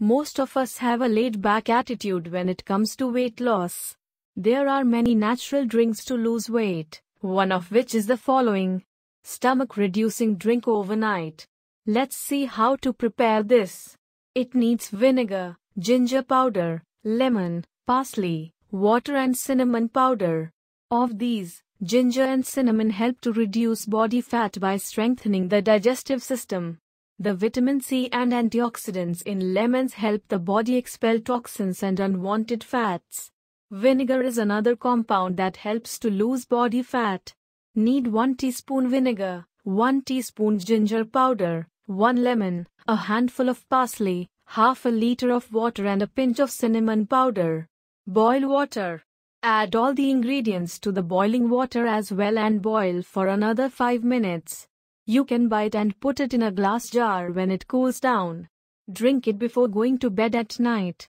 Most of us have a laid-back attitude when it comes to weight loss. There are many natural drinks to lose weight, one of which is the following. Stomach-reducing drink overnight. Let's see how to prepare this. It needs vinegar, ginger powder, lemon, parsley, water and cinnamon powder. Of these, ginger and cinnamon help to reduce body fat by strengthening the digestive system. The vitamin C and antioxidants in lemons help the body expel toxins and unwanted fats. Vinegar is another compound that helps to lose body fat. Need 1 teaspoon vinegar, 1 teaspoon ginger powder, 1 lemon, a handful of parsley, half a liter of water and a pinch of cinnamon powder. Boil water. Add all the ingredients to the boiling water as well and boil for another 5 minutes. You can buy it and put it in a glass jar when it cools down. Drink it before going to bed at night.